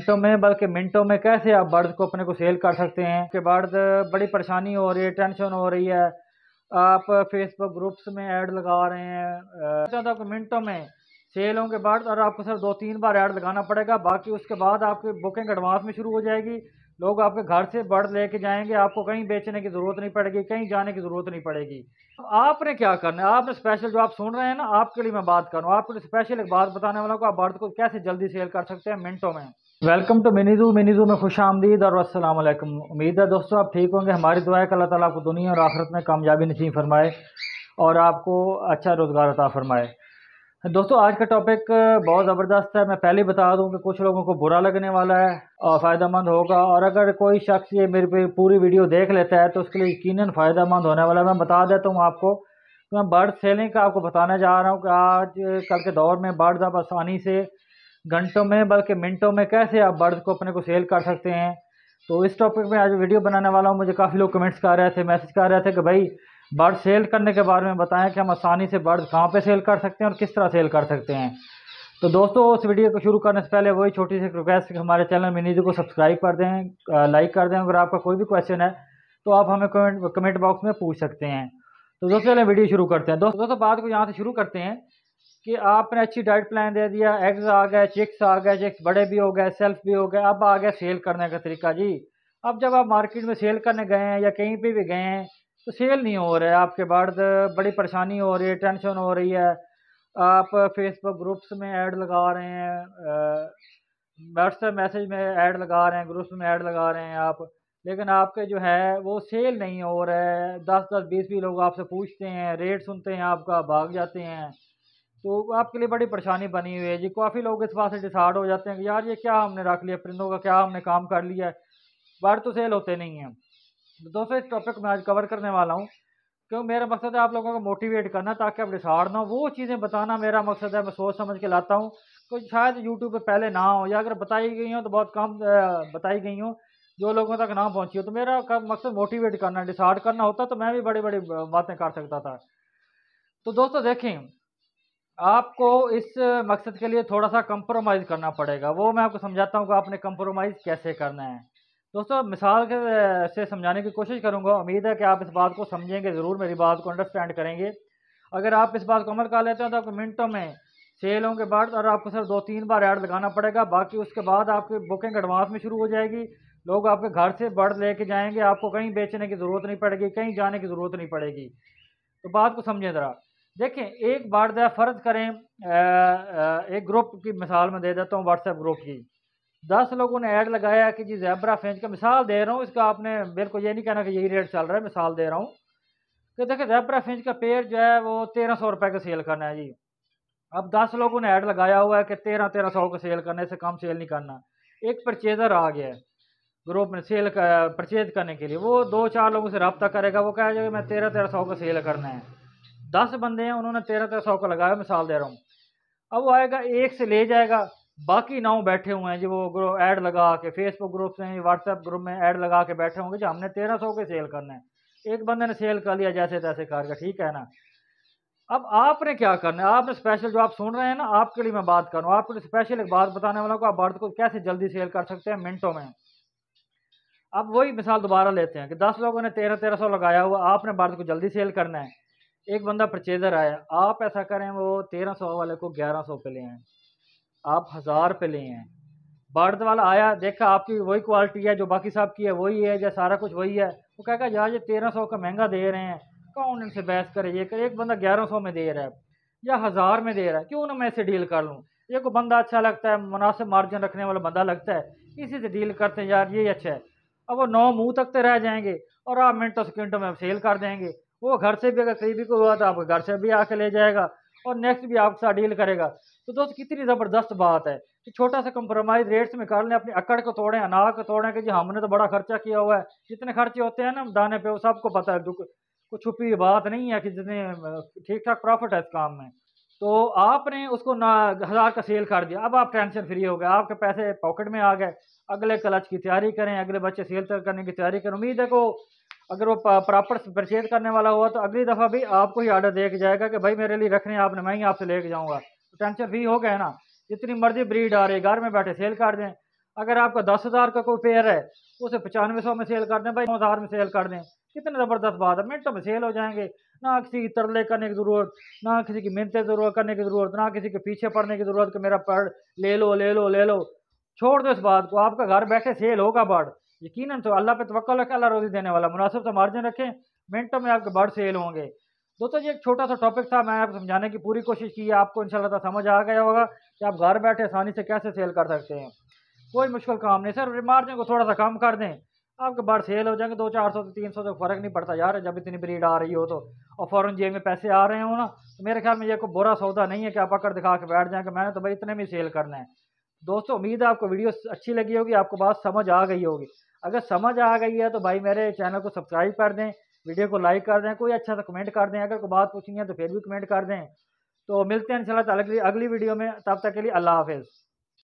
मिनटों में बल्कि मिनटों में कैसे आप बर्ड को अपने को सेल कर सकते हैं कि बर्ड बड़ी परेशानी हो रही है टेंशन हो रही है आप फेसबुक ग्रुप्स में ऐड लगा रहे हैं चाहता हूँ मिनटों में सेल होंगे बर्ड और आपको सिर्फ दो तीन बार ऐड लगाना पड़ेगा बाकी उसके बाद आपकी बुकिंग एडवांस में शुरू हो जाएगी लोग आपके घर से बर्ड लेके जाएंगे आपको कहीं बेचने की ज़रूरत नहीं पड़ेगी कहीं जाने की ज़रूरत नहीं पड़ेगी तो आपने क्या करना है आपने स्पेशल जो आप सुन रहे हैं ना आपके लिए मैं बात करूँ आपके लिए स्पेशल एक बात बताने वाला हूँ आप बर्ड को कैसे जल्दी सेल कर सकते हैं मिनटों में वेलकम टू मिनीजू मिनीजू में खुश आमदीद और असलम उम्मीद है दोस्तों आप ठीक होंगे हमारी दुआ है कि अल्लाह ताला आपको दुनिया और आखिरत में कामयाबी नसीब फरमाए और आपको अच्छा रोज़गार अता फरमाए दोस्तों आज का टॉपिक बहुत ज़बरदस्त है मैं पहले बता दूं कि कुछ लोगों को बुरा लगने वाला है और फ़ायदेमंद होगा और अगर कोई शख्स ये मेरे पे पूरी वीडियो देख लेता है तो उसके लिए यकीन मंद होने वाला है मैं बता देता हूँ आपको मैं बर्ड सेलिंग का आपको बताने जा रहा हूँ कि आज कल के दौर में बर्ड्स आप आसानी से घंटों में बल्कि मिनटों में कैसे आप बर्ड्स को अपने को सेल कर सकते हैं तो इस टॉपिक में आज वीडियो बनाने वाला हूँ मुझे काफ़ी लोग कमेंट्स कर रहे थे मैसेज कर रहे थे कि भाई बर्ड सेल करने के बारे में बताएं कि हम आसानी से बर्ड कहाँ पे सेल कर सकते हैं और किस तरह सेल कर सकते हैं तो दोस्तों उस वीडियो को शुरू करने से पहले वही छोटी सी रिक्वेस्ट हमारे चैनल मिनीजी को सब्सक्राइब कर दें लाइक कर दें अगर आपका कोई भी क्वेश्चन है तो आप हमें कमेंट कमेंट बॉक्स में पूछ सकते हैं तो दोस्तों चलिए वीडियो शुरू करते हैं दोस्तों दोस्तों बात को यहाँ से शुरू करते हैं कि आपने अच्छी डाइट प्लान दे दिया एग्स आ गए चिक्स आ गए चिक्स बड़े भी हो गए सेल्फ भी हो गए अब आ गया सेल करने का तरीका जी अब जब आप मार्केट में सेल करने गए हैं या कहीं पे भी गए हैं तो सेल नहीं हो रहा है आपके बाद बड़ी परेशानी हो रही है टेंशन हो रही है आप फेसबुक ग्रुप्स में ऐड लगा रहे हैं व्हाट्सएप मैसेज में ऐड लगा रहे हैं ग्रुप्स में ऐड लगा रहे हैं आप लेकिन आपके जो है वो सेल नहीं हो रहा है दस दस बीस भी लोग आपसे पूछते हैं रेट सुनते हैं आपका भाग जाते हैं तो आपके लिए बड़ी परेशानी बनी हुई है जी काफ़ी लोग इस बात से डिसार्ड हो जाते हैं कि यार ये क्या हमने रख लिया परिंदों का क्या हमने काम कर लिया है बार तो सेल होते नहीं हैं दोस्तों इस टॉपिक मैं आज कवर करने वाला हूँ क्योंकि मेरा मकसद है आप लोगों को मोटिवेट करना ताकि आप डिसार्ड ना हो वो चीज़ें बताना मेरा मकसद है मैं सोच समझ के लाता हूँ कुछ शायद यूट्यूब पर पहले ना हो या अगर बताई गई हूँ तो बहुत कम बताई गई हूँ जो लोगों तक ना पहुँची हो तो मेरा मकसद मोटिवेट करना डिसार्ड करना होता तो मैं भी बड़ी बड़ी बातें कर सकता था तो दोस्तों देखें आपको इस मकसद के लिए थोड़ा सा कंप्रोमाइज़ करना पड़ेगा वो मैं आपको समझाता हूँ कि आपने कंप्रोमाइज़ कैसे करना है दोस्तों मिसाल के से समझाने की कोशिश करूँगा उम्मीद है कि आप इस बात को समझेंगे ज़रूर मेरी बात को अंडरस्टैंड करेंगे अगर आप इस बात को अमल कर लेते हैं तो आपको मिनटों में सेल होंगे बाद और आपको सिर्फ दो तीन बार ऐड लगाना पड़ेगा बाकी उसके बाद आपकी बुकिंग एडवांस में शुरू हो जाएगी लोग आपके घर से बर्ड लेके जाएंगे आपको कहीं बेचने की ज़रूरत नहीं पड़ेगी कहीं जाने की ज़रूरत नहीं पड़ेगी तो बात को समझें ज़रा देखें एक बार ज़रा फ़र्ज़ करें एक ग्रुप की मिसाल में दे देता हूँ व्हाट्सएप ग्रुप की दस लोगों ने ऐड लगाया कि जी जैबरा फेंच का मिसाल दे रहा हूँ इसका आपने बिल्कुल ये नहीं कहना कि यही रेट चल रहा है मिसाल दे रहा हूँ कि देखें जैबरा फेंच का पेड़ जो है वो तेरह सौ रुपये का सेल करना है जी अब दस लोगों ने ऐड लगाया हुआ है कि तेरह तेरह सौ का सेल करना है कम सेल नहीं करना एक परचेज़र आ गया है ग्रुप में सेल परचेज करने के लिए वो दो चार लोगों से रबता करेगा वो कहेगा मैं तेरह तेरह सौ का सेल करना है दस बंदे हैं उन्होंने तेरह तेरह सौ का लगाया मिसाल दे रहा हूँ अब वो आएगा एक से ले जाएगा बाकी नौ बैठे हुए हैं जो वो ऐड लगा के फेसबुक ग्रुप से व्हाट्सएप ग्रुप में ऐड लगा के बैठे होंगे जो हमने तेरह सौ के सेल करना है एक बंदे ने सेल कर लिया जैसे तैसे कार का ठीक है ना अब आपने क्या करना है आपने स्पेशल जो आप सुन रहे हैं ना आपके लिए मैं बात कर रहा हूँ आपके लिए स्पेशल एक बात बताने वाला को आप बर्थ को कैसे जल्दी सेल कर सकते हैं मिनटों में अब वही मिसाल दोबारा लेते हैं कि दस लोगों ने तेरह तेरह सौ लगाया हुआ आपने बर्थ को जल्दी सेल करना है एक बंदा परचेजर आया आप ऐसा करें वो तेरह सौ वाले को ग्यारह सौ पे ले आए आप हज़ार पे ले आए बाढ़ वाला आया देखा आपकी वही क्वालिटी है जो बाकी साहब की है वही है या सारा कुछ वही है वो कहेगा यार ये तेरह सौ का महंगा दे रहे हैं कौन इनसे बहस करे ये करे एक बंदा ग्यारह सौ में दे रहा है या हज़ार में दे रहा है क्यों ना मैं इसे डील कर लूँ ये को बंदा अच्छा लगता है मुनासिब मार्जिन रखने वाला बंदा लगता है इसी से डील करते हैं यार ये अच्छा है अब वो नौ मुँह तक तो रह जाएंगे और आप मिनटों सेकेंडों में सेल कर देंगे वो घर से भी अगर कहीं भी कोई हुआ तो आपको घर से भी आके ले जाएगा और नेक्स्ट भी आपके साथ डील करेगा तो दोस्त कितनी ज़बरदस्त बात है कि तो छोटा सा कंप्रोमाइज़ रेट्स में कर लें अपनी अकड़ को तोड़ें अनाज को तोड़ें कि जी हमने तो बड़ा खर्चा किया हुआ है जितने खर्चे होते हैं ना दाने पे वो सबको पता है कुछ छुपी हुई बात नहीं है कि जितने ठीक ठाक प्रॉफिट है इस काम में तो आपने उसको ना हज़ार का सेल कर दिया अब आप टेंशन फ्री हो गए आपके पैसे पॉकेट में आ गए अगले क्लच की तैयारी करें अगले बच्चे सेल करने की तैयारी करें उम्मीद है को अगर वो प्रॉपर परचेज करने वाला हुआ तो अगली दफ़ा भी आपको ही ऑर्डर दे के जाएगा कि भाई मेरे लिए रखने आपने मैं ही आपसे लेके जाऊँगा तो टेंशन फ्री हो गया है ना जितनी मर्जी ब्रीड आ रही घर में बैठे सेल कर दें अगर आपका दस हज़ार का कोई पेयर है उसे पचानवे सौ में सेल कर दें भाई नौ हज़ार में सेल कर दें कितने ज़बरदस्त बात है मिनटों में सेल हो जाएंगे ना किसी की तरले करने की ज़रूरत ना किसी की मेहनत ज़रूरत करने की ज़रूरत ना किसी के पीछे पड़ने की ज़रूरत कि मेरा पढ़ ले लो ले लो ले लो छोड़ दो इस बात को आपका घर बैठे सेल होगा बर्ड यकीन तो अल्लाह पे तवक्ल रखें अल्लाह रोज़ी देने वाला मुनासिब सा तो मार्जिन रखें मिनटों में आपके बर्ड सेल होंगे दोस्तों ये एक छोटा सा टॉपिक था मैं आपको समझाने की पूरी कोशिश की है आपको इंशाल्लाह समझ आ गया होगा कि आप घर बैठे आसानी से कैसे सेल कर सकते हैं कोई मुश्किल काम नहीं सर मार्जिन को थोड़ा सा कम कर दें आपके बर्ड सेल हो जाएंगे दो चार सौ तीन सौ तो फ़र्क नहीं पड़ता यार जब इतनी ब्रीड आ रही हो तो और फ़ौरन जेब में पैसे आ रहे हो ना तो मेरे ख्याल में ये कोई बुरा सौदा नहीं है कि आप पकड़ दिखा के बैठ जाएँ कि मैंने तो भाई इतने में सेल करना है दोस्तों उम्मीद है आपको वीडियो अच्छी लगी होगी आपको बात समझ आ गई होगी अगर समझ आ गई है तो भाई मेरे चैनल को सब्सक्राइब कर दें वीडियो को लाइक कर दें कोई अच्छा सा कमेंट कर दें अगर कोई बात पूछनी है तो फिर भी कमेंट कर दें तो मिलते हैं इंशाल्लाह अगली अगली वीडियो में तब तक के लिए अल्लाह हाफिज़